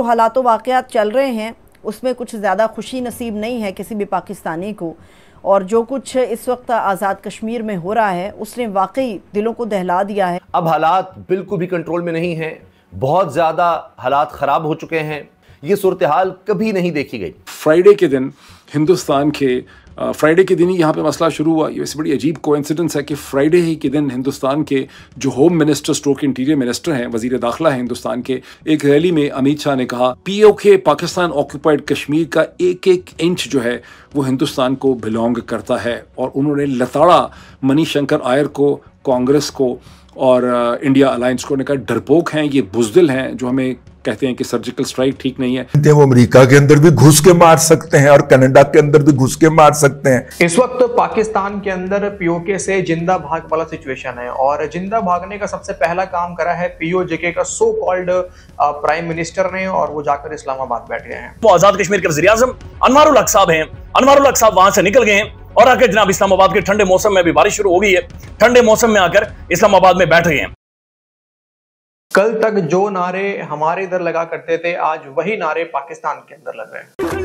जो हालात वाक़ात चल रहे हैं उसमें कुछ ज़्यादा खुशी नसीब नहीं है किसी भी पाकिस्तानी को और जो कुछ इस वक्त आज़ाद कश्मीर में हो रहा है उसने वाकई दिलों को दहला दिया है अब हालात बिल्कुल भी कंट्रोल में नहीं हैं बहुत ज़्यादा हालात ख़राब हो चुके हैं ये सूरत हाल कभी नहीं देखी गई फ्राइडे के दिन हिंदुस्तान के फ्राइडे के दिन ही यहाँ पे मसला शुरू हुआ ये वैसे बड़ी अजीब कोइंसिडेंस है कि फ्राइडे ही के दिन हिंदुस्तान के जो होम मिनिस्टर स्ट्रोक इंटीरियर मिनिस्टर हैं वजीर दाखिला हैं हिंदुस्तान के एक रैली में अमित शाह ने कहा पीओके पाकिस्तान ऑक्यूपाइड कश्मीर का एक एक इंच जो है वो हिंदुस्तान को बिलोंग करता है और उन्होंने लताड़ा मनी शंकर आयर को कांग्रेस को और इंडिया अलायंस को ने कहा डरपोक हैं ये बुजदिल हैं जो हमें कहते हैं कि सर्जिकल स्ट्राइक ठीक नहीं है वो अमेरिका के अंदर भी घुस के मार सकते हैं और कनाडा के अंदर भी घुस के मार सकते हैं इस वक्त तो पाकिस्तान के अंदर पीओके से जिंदा भाग वाला सिचुएशन है और जिंदा भागने का सबसे पहला काम करा है पीओ जेके का सो कॉल्ड प्राइम मिनिस्टर ने और वो जाकर इस्लामाबाद बैठ गए हैं वो आजाद कश्मीर के वजी अजम अनवारुल हक साहब हैं अनवारुल हक साहब वहां से निकल गए हैं और आकर जनाब इस्लामाबाद के ठंडे मौसम में भी बारिश शुरू हो गई है ठंडे मौसम में आकर इस्लामाबाद में बैठ गए हैं कल तक जो नारे हमारे इधर लगा करते थे आज वही नारे पाकिस्तान के अंदर लग रहे हैं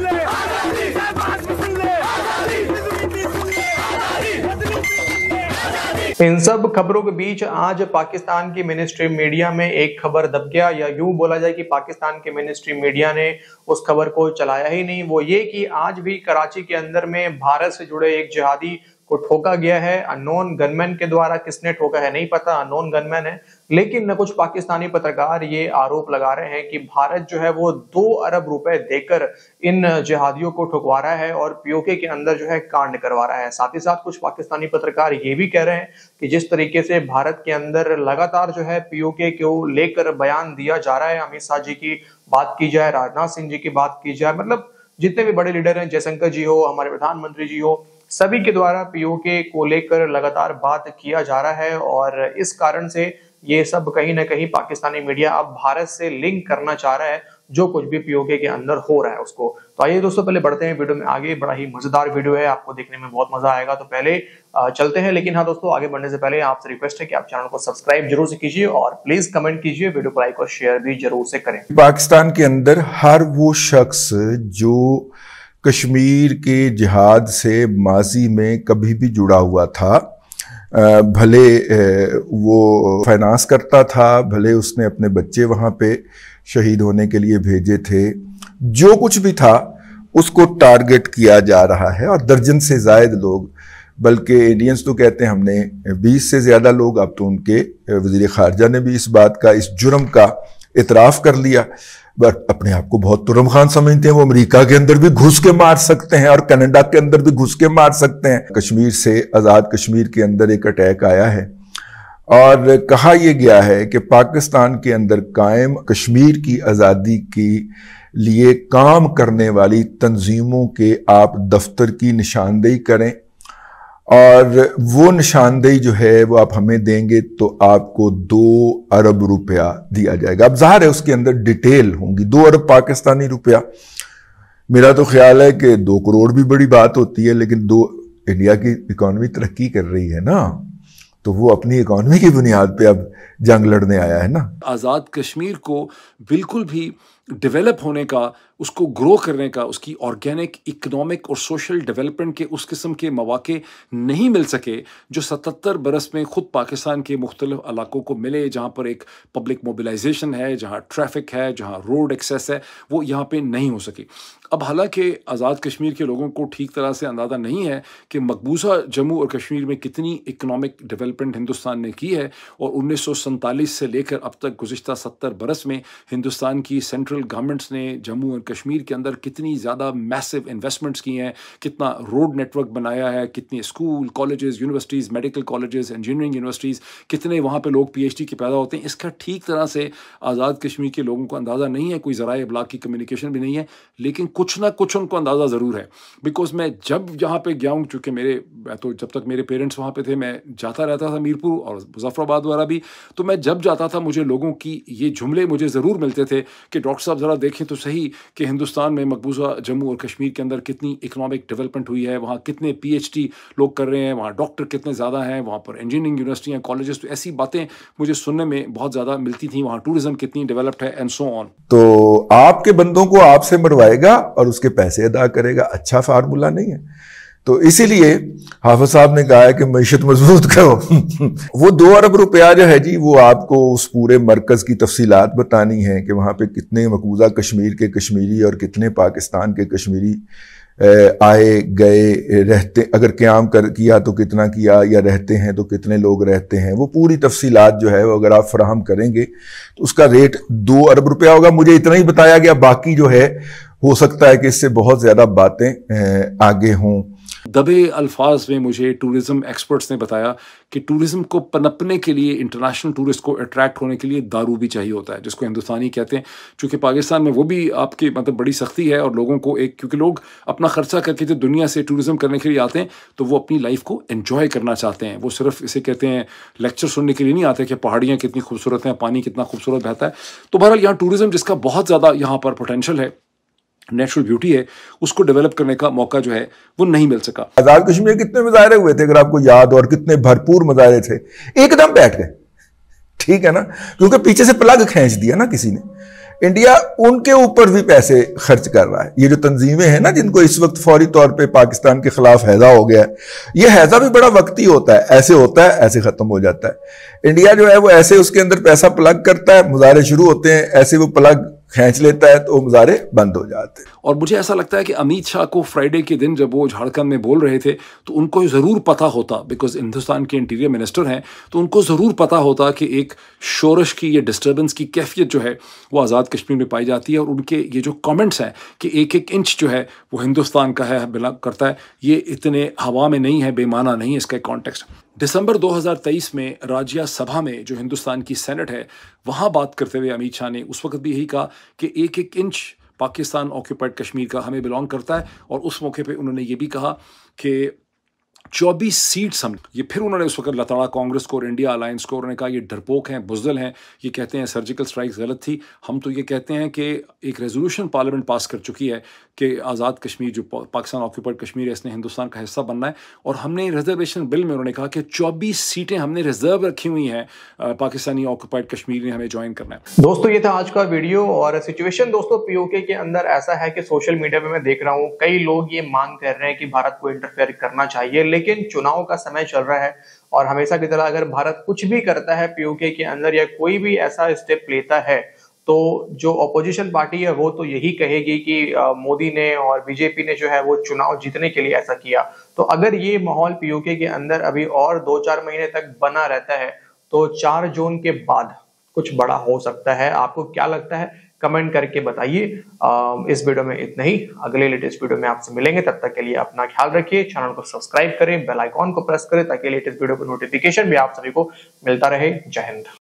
इन सब खबरों के बीच आज पाकिस्तान की मिनिस्ट्री मीडिया में एक खबर दब गया या यूं बोला जाए कि पाकिस्तान के मिनिस्ट्री मीडिया ने उस खबर को चलाया ही नहीं वो ये कि आज भी कराची के अंदर में भारत से जुड़े एक जिहादी को ठोका गया है अनोन गनमैन के द्वारा किसने ठोका है नहीं पता अनोन गनमैन है लेकिन कुछ पाकिस्तानी पत्रकार ये आरोप लगा रहे हैं कि भारत जो है वो दो अरब रुपए देकर इन जिहादियों को ठुकवा रहा है और पीओके के अंदर जो है कांड करवा रहा है साथ ही साथ कुछ पाकिस्तानी पत्रकार ये भी कह रहे हैं कि जिस तरीके से भारत के अंदर लगातार जो है पीओके को लेकर बयान दिया जा रहा है अमित शाह जी की बात की जाए राजनाथ सिंह जी की बात की जाए मतलब जितने भी बड़े लीडर हैं जयशंकर जी हो हमारे प्रधानमंत्री जी हो सभी के द्वारा पीओके को लेकर लगातार बात किया जा रहा है और इस कारण से ये सब कहीं ना कहीं पाकिस्तानी मीडिया अब भारत से लिंक करना चाह रहा है जो कुछ भी पीओके के अंदर हो रहा है उसको तो आइए दोस्तों पहले बढ़ते हैं वीडियो में आगे बड़ा ही मजेदार वीडियो है आपको देखने में बहुत मजा आएगा तो पहले चलते हैं लेकिन हाँ दोस्तों आगे बढ़ने से पहले आपसे रिक्वेस्ट है कि आप चैनल को सब्सक्राइब जरूर से कीजिए और प्लीज कमेंट कीजिए वीडियो को लाइक और शेयर भी जरूर से करें पाकिस्तान के अंदर हर वो शख्स जो कश्मीर के जिहाद से माजी में कभी भी जुड़ा हुआ था भले वो फाइनेंस करता था भले उसने अपने बच्चे वहाँ पे शहीद होने के लिए भेजे थे जो कुछ भी था उसको टारगेट किया जा रहा है और दर्जन से जायद लोग बल्कि इंडियंस तो कहते हैं हमने 20 से ज़्यादा लोग अब तो उनके वजीर खारजा ने भी इस बात का इस जुर्म का इतराफ़ कर लिया अपने आप को बहुत तुरम खान समझते हैं वो अमेरिका के अंदर भी घुस के मार सकते हैं और कनाडा के अंदर भी घुस के मार सकते हैं कश्मीर से आज़ाद कश्मीर के अंदर एक अटैक आया है और कहा यह गया है कि पाकिस्तान के अंदर कायम कश्मीर की आज़ादी की लिए काम करने वाली तंजीमों के आप दफ्तर की निशानदेही करें और वो निशानदेही जो है वो आप हमें देंगे तो आपको दो अरब रुपया दिया जाएगा अब जाहिर है उसके अंदर डिटेल होंगी दो अरब पाकिस्तानी रुपया मेरा तो ख्याल है कि दो करोड़ भी बड़ी बात होती है लेकिन दो इंडिया की इकोनॉमी तरक्की कर रही है ना तो वो अपनी इकोनॉमी की बुनियाद पे अब जंग लड़ने आया है ना आज़ाद कश्मीर को बिल्कुल भी डेवलप होने का उसको ग्रो करने का उसकी ऑर्गेनिक इकोनॉमिक और सोशल डेवलपमेंट के उस किस्म के मौाक़े नहीं मिल सके जो सतर बरस में ख़ुद पाकिस्तान के मुख्तलिफ इलाक़ों को मिले जहाँ पर एक पब्लिक मोबिलाइजेशन है जहाँ ट्रैफिक है जहाँ रोड एक्सेस है वो यहाँ पर नहीं हो सके अब हालांकि आज़ाद कश्मीर के लोगों को ठीक तरह से अंदाज़ा नहीं है कि मकबूजा जम्मू और कश्मीर में कितनी इकनॉमिक डेवलपमेंट हिंदुस्तान ने की है और उन्नीस सौ सैंतालीस से लेकर अब तक गुज्तर सत्तर बरस में हिंदुस्तान की सेंट्रल सेंट्रल गवर्नमेंट्स ने जम्मू और कश्मीर के अंदर कितनी ज़्यादा मैसिव इन्वेस्टमेंट्स की हैं कितना रोड नेटवर्क बनाया है कितने school colleges universities medical colleges engineering universities कितने वहाँ पर लोग पी के पैदा होते हैं इसका ठीक तरह से आज़ाद कश्मीर के लोगों को अंदाज़ा नहीं है कोई ज़रा इबलाग की कम्युनिकेशन भी नहीं है लेकिन कुछ ना कुछ उनको अंदाज़ा ज़रूर है बिकॉज मैं जब यहाँ पर गया हूँ चूँकि मेरे तो जब तक मेरे पेरेंट्स वहाँ पर थे मैं जाता रहता था मीरपुर और मुजफ्फराबाद वगैरह भी तो मैं जब जाता था मुझे लोगों की ये जुमले मुझे ज़रूर मिलते थे कि डॉक्टर डॉक्टर साहब ज़रा देखें तो सही कि हिंदुस्तान में मकबूजा जम्मू और कश्मीर के अंदर कितनी इकनॉमिक डेवलपमेंट हुई है वहाँ कितने पीएचडी लोग कर रहे हैं वहाँ डॉक्टर कितने ज़्यादा हैं वहाँ पर इंजीनियरिंग यूनिवर्सिटियाँ कॉलेजेस तो ऐसी बातें मुझे सुनने में बहुत ज़्यादा मिलती थी वहाँ टूरिज्म कितनी डेवलप्ड है एंड सो ऑन तो आपके बंदों को आपसे मरवाएगा और उसके पैसे अदा करेगा अच्छा फार्मूला नहीं है तो इसीलिए हाफिज साहब ने कहा है कि मीशत मजबूत करो वो दो अरब रुपया जो है जी वो आपको उस पूरे मरकज़ की तफसीलात बतानी है कि वहाँ पे कितने मकबूजा कश्मीर के कश्मीरी और कितने पाकिस्तान के कश्मीरी आए गए रहते अगर क्याम कर किया तो कितना किया या रहते हैं तो कितने लोग रहते हैं वो पूरी तफसीलात जो है वो अगर आप फ्राहम करेंगे तो उसका रेट दो अरब रुपया होगा मुझे इतना ही बताया गया बाकी जो है हो सकता है कि इससे बहुत ज़्यादा बातें आगे हों दबे अल्फाज में मुझे टूरिज़म एक्सपर्ट्स ने बताया कि टूरिज़म को पनपने के लिए इंटरनेशनल टूरिस्ट को अट्रैक्ट होने के लिए दारू भी चाहिए होता है जिसको हिंदुस्तानी कहते हैं चूँकि पाकिस्तान में वो भी आपकी मतलब बड़ी सख्ती है और लोगों को एक क्योंकि लोग अपना खर्चा करके जो दुनिया से टूरिज़म करने के लिए आते हैं तो वो अपनी लाइफ को इन्जॉय करना चाहते हैं वो सिर्फ इसे कहते हैं लेक्चर सुनने के लिए नहीं आते कि पहाड़ियाँ कितनी खूबसूरत हैं पानी कितना खूबसूरत बहता है तो बहरहाल यहाँ टूरिज़म जिसका बहुत ज़्यादा यहाँ पर पोटेंशल है नेचुरल ब्यूटी है उसको डेवलप करने का मौका जो है वो नहीं मिल सका आज़ाद कश्मीर कितने मुजाहरे हुए थे अगर आपको याद और कितने भरपूर मुजाहरे थे एकदम बैठ गए ठीक है ना क्योंकि पीछे से प्लग खींच दिया ना किसी ने इंडिया उनके ऊपर भी पैसे खर्च कर रहा है ये जो तंजीमें हैं ना जिनको इस वक्त फौरी तौर पे पाकिस्तान के खिलाफ हैजा हो गया है ये हैजा भी बड़ा वक्ती होता है ऐसे होता है ऐसे ख़त्म हो जाता है इंडिया जो है वो ऐसे उसके अंदर पैसा प्लग करता है मुजाहरे शुरू होते हैं ऐसे वो प्लग खींच लेता है तो मुजाहरे बंद हो जाते और मुझे ऐसा लगता है कि अमित शाह को फ्राइडे के दिन जब वो झारखंड में बोल रहे थे तो उनको ज़रूर पता होता बिकॉज हिंदुस्तान के इंटीरियर मिनिस्टर हैं तो उनको ज़रूर पता होता कि एक शोरश की या डिस्टर्बेंस की कैफियत जो है वो आज़ाद कश्मीर में पाई जाती है और उनके ये जो कॉमेंट्स हैं कि एक एक इंच जो है वो हिंदुस्तान का है बिला करता है ये इतने हवा में नहीं है बेमाना नहीं है इसका कॉन्टेक्स्ट दिसंबर 2023 में राज्यसभा सभा में जो हिंदुस्तान की सेनेट है वहाँ बात करते हुए अमित शाह ने उस वक्त भी यही कहा कि एक एक इंच पाकिस्तान ऑक्यूपाइड कश्मीर का हमें बिलोंग करता है और उस मौके पे उन्होंने ये भी कहा कि चौबीस सीट सम ये फिर उन्होंने उस वक्त लताड़ा कांग्रेस को और इंडिया अलायंस को उन्होंने कहा ये डरपोक हैं बुजदल हैं ये कहते हैं सर्जिकल स्ट्राइक गलत थी हम तो ये कहते हैं कि एक रेजोल्यूशन पार्लियामेंट पास कर चुकी है कि आज़ाद कश्मीर जो पाकिस्तान ऑक्यूपाइड कश्मीर है इसने हिंदुस्तान का हिस्सा बनना है और हमने रिजर्वेशन बिल में उन्होंने कहा कि चौबीस सीटें हमने रिजर्व रखी हुई हैं पाकिस्तानी ऑक्यूपाइड कश्मीर ने हमें ज्वाइन करना है दोस्तों ये था आज का वीडियो और सिचुएशन दोस्तों पीओके के अंदर ऐसा है कि सोशल मीडिया पर मैं देख रहा हूँ कई लोग ये मांग कर रहे हैं कि भारत को इंटरफेयर करना चाहिए लेकिन चुनाव का समय चल रहा है और हमेशा की तरह अगर भारत कुछ भी करता है पीओके के अंदर या कोई भी ऐसा स्टेप लेता है तो जो अपोजिशन पार्टी है वो तो यही कहेगी कि मोदी ने और बीजेपी ने जो है वो चुनाव जीतने के लिए ऐसा किया तो अगर ये माहौल पीओके के अंदर अभी और दो चार महीने तक बना रहता है तो चार जून के बाद कुछ बड़ा हो सकता है आपको क्या लगता है कमेंट करके बताइए इस वीडियो में इतना ही अगले लेटेस्ट वीडियो में आपसे मिलेंगे तब तक के लिए अपना ख्याल रखिए चैनल को सब्सक्राइब करें बेल आइकॉन को प्रेस करें ताकि लेटेस्ट वीडियो का नोटिफिकेशन भी आप सभी को मिलता रहे जय हिंद